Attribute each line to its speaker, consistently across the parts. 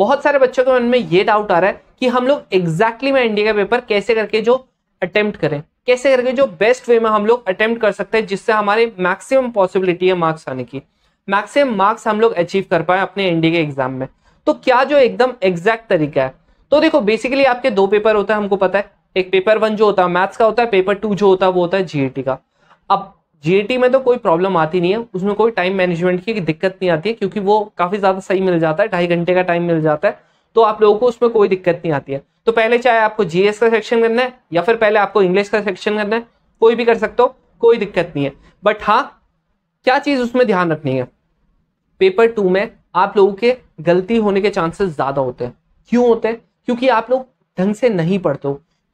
Speaker 1: बहुत सारे बच्चों के मन में ये डाउट आ रहा है कि हम लोग एग्जैक्टली में एनडीए का पेपर कैसे करके जो अटेम्प्ट करें कैसे करके जो बेस्ट वे में हम लोग अटेम्प्ट कर सकते हैं जिससे हमारे मैक्सिमम पॉसिबिलिटी है मार्क्स आने की मैक्सिमम मार्क्स हम लोग अचीव कर पाए अपने एनडीए के एग्जाम में तो क्या जो एकदम एग्जैक्ट तरीका है तो देखो बेसिकली आपके दो पेपर होता है हमको पता है एक पेपर वन जो होता है मैथ्स का होता है पेपर टू जो होता है वो होता है जीएटी e का अब जीएटी में तो कोई प्रॉब्लम आती नहीं है उसमें कोई टाइम मैनेजमेंट की दिक्कत नहीं आती है क्योंकि वो काफ़ी ज़्यादा सही मिल जाता है ढाई घंटे का टाइम मिल जाता है तो आप लोगों को उसमें कोई दिक्कत नहीं आती है तो पहले चाहे आपको जीएस का सेक्शन करना है या फिर पहले आपको इंग्लिश का सेक्शन करना है कोई भी कर सकते हो कोई दिक्कत नहीं है बट हाँ क्या चीज़ उसमें ध्यान रखनी है पेपर टू में आप लोगों के गलती होने के चांसेस ज़्यादा होते हैं क्यों होते हैं क्योंकि आप लोग ढंग से नहीं पढ़ते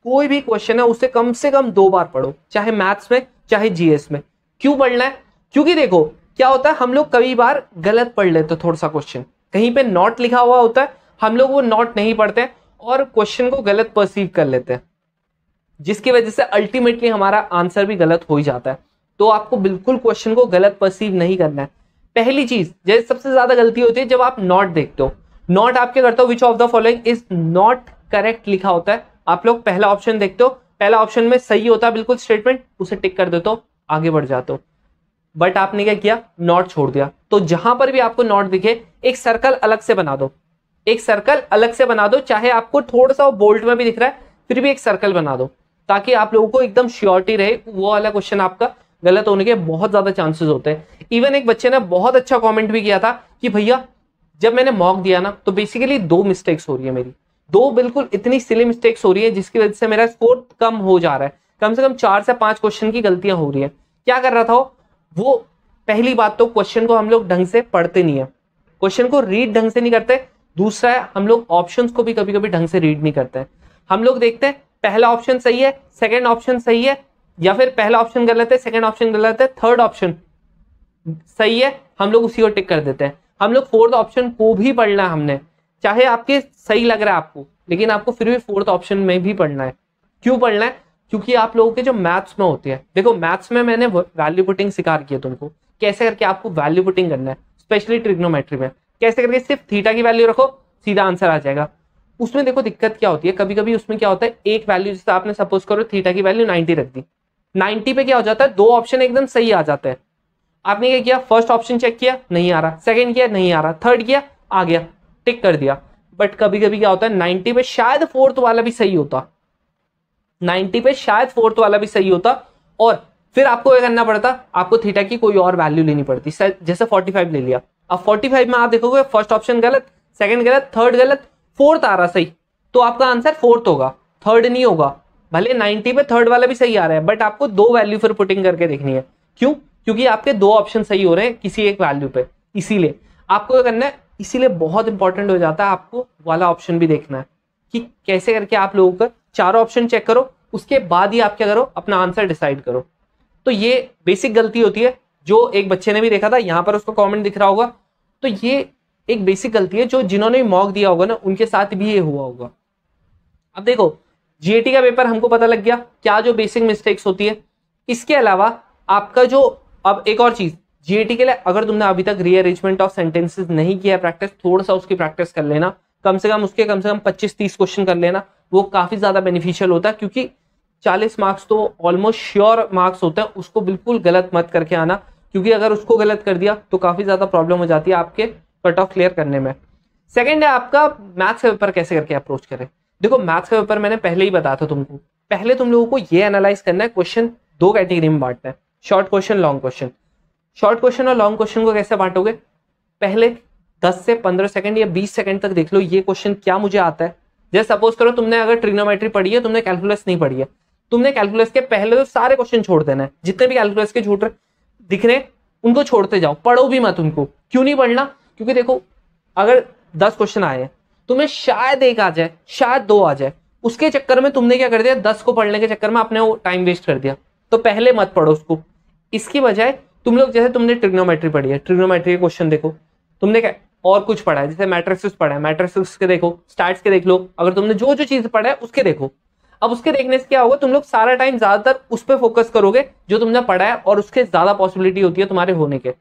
Speaker 1: कोई भी क्वेश्चन है उसे कम से कम दो बार पढ़ो चाहे मैथ्स में चाहे जीएस में क्यों पढ़ना है क्योंकि देखो क्या होता है हम लोग कभी बार गलत पढ़ लेते हैं थोड़ा सा क्वेश्चन कहीं पे नॉट लिखा हुआ होता है हम लोग वो नॉट नहीं पढ़ते और क्वेश्चन को गलत परसीव कर लेते हैं जिसकी वजह से अल्टीमेटली हमारा आंसर भी गलत हो ही जाता है तो आपको बिल्कुल क्वेश्चन को गलत परसीव नहीं करना है पहली चीज जैसे सबसे ज्यादा गलती होती है जब आप नॉट देखते हो नॉट आप क्या करते हो which of the following is not correct लिखा होता है आप लोग पहला ऑप्शन देखते हो पहला ऑप्शन में सही होता है बिल्कुल स्टेटमेंट उसे टिक कर देते हो आगे बढ़ जाते हो बट आपने क्या किया नॉट छोड़ दिया तो जहां पर भी आपको नॉट दिखे एक सर्कल अलग से बना दो एक सर्कल अलग से बना दो चाहे आपको थोड़ा सा बोल्ट में भी दिख रहा है फिर भी एक सर्कल बना दो ताकि आप लोगों को एकदम श्योरिटी रहे वो वाला क्वेश्चन आपका गलत होने के बहुत ज्यादा चांसेस होते हैं इवन एक बच्चे ने बहुत अच्छा कॉमेंट भी किया था कि भैया जब मैंने मॉक दिया ना तो बेसिकली दो मिस्टेक्स हो रही है मेरी दो बिल्कुल इतनी सिली मिस्टेक्स हो रही है जिसकी वजह से मेरा स्कोर कम हो जा रहा है कम से कम चार से पांच क्वेश्चन की गलतियां हो रही है क्या कर रहा था वो पहली बात तो क्वेश्चन को हम लोग ढंग से पढ़ते नहीं है क्वेश्चन को रीड ढंग से नहीं करते दूसरा है हम लोग ऑप्शंस को भी कभी कभी ढंग से रीड नहीं करते हम लोग देखते हैं पहला ऑप्शन सही है सेकंड ऑप्शन सही है या फिर पहला ऑप्शन कर लेते हैं सेकंड ऑप्शन कर लेते हैं थर्ड ऑप्शन सही है हम लोग उसी को टिक कर देते हैं हम लोग फोर्थ ऑप्शन को भी पढ़ना है हमने चाहे आपके सही लग रहा है आपको लेकिन आपको फिर भी फोर्थ ऑप्शन में भी पढ़ना है क्यों पढ़ना है क्योंकि आप लोगों के जो मैथ्स में होते हैं देखो मैथ्स में मैंने वैल्यू पुटिंग सिखा रखी है तुमको कैसे करके आपको वैल्यू पुटिंग करना है स्पेशली ट्रिग्नोमेट्री में कैसे करके सिर्फ थीटा की वैल्यू रखो सीधा आंसर आ जाएगा उसमें देखो दिक्कत क्या होती है कभी कभी उसमें क्या होता है एक वैल्यू जैसे आपने सपोज करो थीटा की वैल्यू नाइन्टी रख दी नाइनटी पे क्या हो जाता है दो ऑप्शन एकदम सही आ जाते हैं आपने क्या किया फर्स्ट ऑप्शन चेक किया नहीं आ रहा सेकेंड किया नहीं आ रहा थर्ड किया आ गया टिक कर दिया बट कभी कभी क्या होता है नाइन्टी पे शायद फोर्थ वाला भी सही होता 90 पे शायद फोर्थ वाला भी सही होता और फिर आपको क्या करना पड़ता आपको थीटा की कोई और वैल्यू लेनी पड़ती जैसे 45 ले लिया अब 45 में आप देखोगे फर्स्ट ऑप्शन गलत सेकंड गलत थर्ड गलत फोर्थ आ रहा सही तो आपका आंसर फोर्थ होगा थर्ड नहीं होगा भले 90 पे थर्ड वाला भी सही आ रहा है बट आपको दो वैल्यू फिर पुटिंग करके देखनी है क्यों क्योंकि आपके दो ऑप्शन सही हो रहे हैं किसी एक वैल्यू पे इसीलिए आपको क्या करना है इसीलिए बहुत इंपॉर्टेंट हो जाता है आपको वाला ऑप्शन भी देखना है कि कैसे करके आप लोगों का चारों ऑप्शन चेक करो उसके बाद ही आप क्या करो अपना आंसर डिसाइड करो तो ये बेसिक गलती होती है जो एक बच्चे ने भी देखा था यहां पर उसको कॉमेंट दिख रहा होगा तो ये एक बेसिक गलती है जो जिन्होंने मॉक दिया होगा ना उनके साथ भी ये हुआ होगा अब देखो जीएटी का पेपर हमको पता लग गया क्या जो बेसिक मिस्टेक्स होती है इसके अलावा आपका जो अब एक और चीज जीएटी के लिए अगर तुमने अभी तक रीअरेंजमेंट ऑफ सेंटेंसेस नहीं किया प्रैक्टिस थोड़ा सा उसकी प्रैक्टिस कर लेना कम से कम उसके कम से कम 25-30 क्वेश्चन कर लेना वो काफ़ी ज़्यादा बेनिफिशियल होता है क्योंकि 40 मार्क्स तो ऑलमोस्ट श्योर मार्क्स होता है उसको बिल्कुल गलत मत करके आना क्योंकि अगर उसको गलत कर दिया तो काफ़ी ज़्यादा प्रॉब्लम हो जाती है आपके कट ऑफ क्लियर करने में सेकेंड है आपका मैथ्स का पेपर कैसे करके अप्रोच करें देखो मैथ्स का पेपर मैंने पहले ही बताया था तुमको पहले तुम लोगों को ये एनालाइज करना है क्वेश्चन दो कैटेगरी में बांटना है short question long question short question और लॉन्ग क्वेश्चन को कैसे बांटोगे पहले 10 से 15 सेकंड या 20 सेकंड तक देख लो ये क्वेश्चन क्या मुझे आता है जैसे सपोज करो तुमने अगर ट्रिग्नोमेट्री पढ़ी है तुमने कैलकुलस नहीं पढ़ी है तुमने कैलकुलस के पहले तो सारे क्वेश्चन छोड़ देना है जितने भी कैलकुलस के झूठ दिख रहे उनको छोड़ते जाओ पढ़ो भी मत उनको क्यों नहीं पढ़ना क्योंकि देखो अगर दस क्वेश्चन आए हैं तुम्हें शायद एक आ जाए शायद दो आ जाए उसके चक्कर में तुमने क्या कर दिया दस को पढ़ने के चक्कर में आपने वो टाइम वेस्ट कर दिया तो पहले मत पढ़ो उसको इसकी बजाय तुम लोग जैसे तुमने ट्रिग्नोमेट्री पढ़ी है ट्रिग्नोमेट्री के क्वेश्चन देखो तुमने क्या और कुछ पढ़ा है जैसे मैट्रिक्स पढ़ा है मैट्रिक्स के देखो स्टार्ट के देख लो अगर तुमने जो जो चीज पढ़ा है उसके देखो अब उसके देखने से क्या होगा तुम लोग सारा टाइम ज्यादातर उस पर फोकस करोगे जो तुमने पढ़ा है और उसके ज्यादा पॉसिबिलिटी होती है तुम्हारे होने के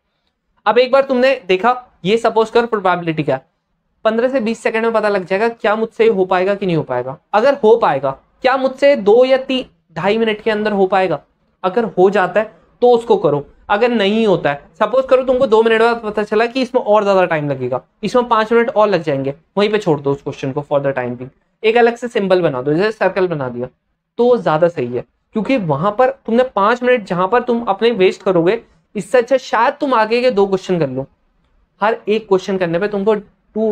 Speaker 1: अब एक बार तुमने देखा ये सपोज कर प्रोबेबिलिटी क्या पंद्रह से बीस सेकंड में पता लग जाएगा क्या मुझसे हो पाएगा कि नहीं हो पाएगा अगर हो पाएगा क्या मुझसे दो या तीन ढाई मिनट के अंदर हो पाएगा अगर हो जाता है तो उसको करो अगर नहीं होता है सपोज करो तुमको दो मिनट बाद पता चला कि इसमें और ज्यादा टाइम लगेगा इसमें पांच मिनट और लग जाएंगे वहीं पे छोड़ दो उस क्वेश्चन को फॉर द टाइम भी एक अलग से सिंबल बना दो जैसे सर्कल बना दिया तो ज्यादा सही है क्योंकि वहां पर तुमने पांच मिनट जहां पर तुम अपने वेस्ट करोगे इससे अच्छा शायद तुम आगे के दो क्वेश्चन कर लो हर एक क्वेश्चन करने पर तुमको टू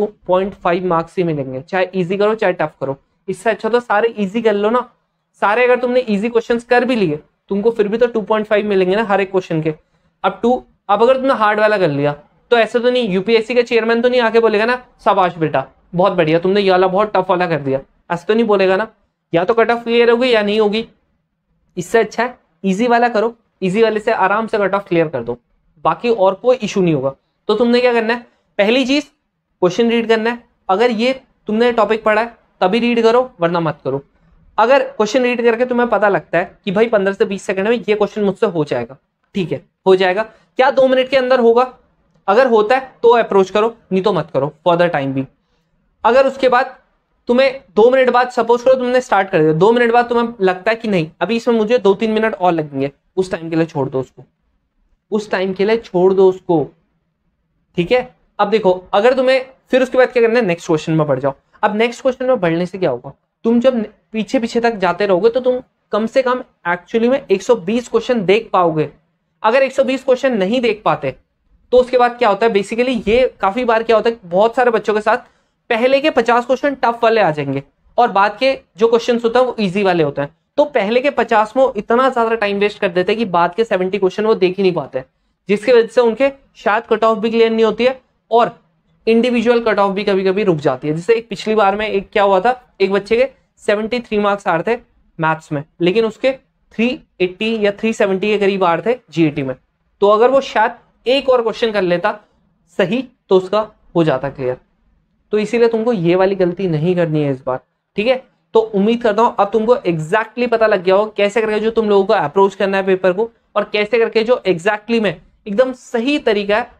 Speaker 1: मार्क्स ही मिलेंगे चाहे ईजी करो चाहे टफ करो इससे अच्छा तो सारे ईजी कर लो ना सारे अगर तुमने इजी क्वेश्चंस कर भी लिए तुमको फिर भी तो टू पॉइंट फाइव मिलेंगे ना हर एक क्वेश्चन के अब टू अब अगर तुमने हार्ड वाला कर लिया तो ऐसे तो नहीं यूपीएससी का चेयरमैन तो नहीं आके बोलेगा ना शाबाश बेटा बहुत बढ़िया तुमने ये वाला बहुत टफ वाला कर दिया ऐसा तो नहीं बोलेगा ना या तो कट ऑफ क्लियर होगी या नहीं होगी इससे अच्छा है ईजी वाला करो ईजी वाले से आराम से कट ऑफ क्लियर कर दो बाकी और कोई इशू नहीं होगा तो तुमने क्या करना है पहली चीज क्वेश्चन रीड करना है अगर ये तुमने टॉपिक पढ़ा है तभी रीड करो वरना मत करो अगर क्वेश्चन रीड करके तुम्हें पता लगता है कि भाई पंद्रह से बीस सेकंड में ये क्वेश्चन मुझसे हो जाएगा ठीक है हो जाएगा क्या दो मिनट के अंदर होगा अगर होता है तो अप्रोच करो नहीं तो मत करो फॉर द टाइम भी अगर उसके बाद तुम्हें दो मिनट बाद सपोज करो तुमने स्टार्ट कर दिया दो मिनट बाद तुम्हें लगता है कि नहीं अभी इसमें मुझे दो तीन मिनट और लगेंगे उस टाइम के लिए छोड़ दो उसको उस टाइम के लिए छोड़ दो उसको ठीक है अब देखो अगर तुम्हें फिर उसके बाद क्या करना है नेक्स्ट क्वेश्चन में बढ़ जाओ अब नेक्स्ट क्वेश्चन में बढ़ने से क्या होगा तुम जब पीछे पीछे तक जाते रहोगे तो तुम कम से कम एक्चुअली में 120 क्वेश्चन देख पाओगे अगर 120 क्वेश्चन नहीं देख पाते तो उसके बाद क्या होता है बेसिकली ये काफी बार क्या होता है बहुत सारे बच्चों के साथ पहले के 50 क्वेश्चन टफ वाले आ जाएंगे और बाद के जो क्वेश्चन होते हैं वो ईजी वाले होते हैं तो पहले के पचास में इतना ज्यादा टाइम वेस्ट कर देते हैं कि बाद के सेवेंटी क्वेश्चन वो देख ही नहीं पाते जिसकी वजह से उनके शायद कट ऑफ भी क्लियर नहीं होती है और इंडिविजुअल कट ऑफ भी कभी कभी रुक जाती है जैसे एक पिछली बार में एक क्या हुआ था एक बच्चे के सेवेंटी थ्री मार्क्स आ रहे थे मैथ्स में लेकिन उसके थ्री एट्टी या थ्री सेवेंटी के करीब आ रहे थे जीएटी e में तो अगर वो शायद एक और क्वेश्चन कर लेता सही तो उसका हो जाता क्लियर तो इसीलिए तुमको ये वाली गलती नहीं करनी है इस बार ठीक है तो उम्मीद करता हूँ अब तुमको एग्जैक्टली पता लग गया हो कैसे करके जो तुम लोगों को अप्रोच करना है पेपर को और कैसे करके जो एग्जैक्टली में एकदम सही तरीका है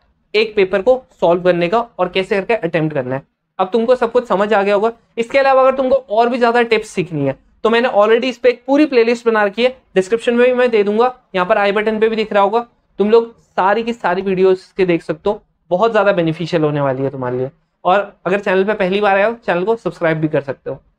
Speaker 1: एक पेपर को सॉल्व करने का और कैसे करके अटेम्प्ट करना है अब तुमको सब कुछ समझ आ गया होगा इसके अलावा अगर तुमको और भी ज्यादा टिप्स सीखनी है तो मैंने ऑलरेडी इस पर एक पूरी प्लेलिस्ट बना रखी है डिस्क्रिप्शन में भी मैं दे दूंगा यहाँ पर आई बटन पे भी दिख रहा होगा तुम लोग सारी की सारी वीडियोस के देख सकते हो बहुत ज़्यादा बेनिफिशियल होने वाली है तुम्हारे लिए और अगर चैनल पे पहली बार आए हो चैनल को सब्सक्राइब भी कर सकते हो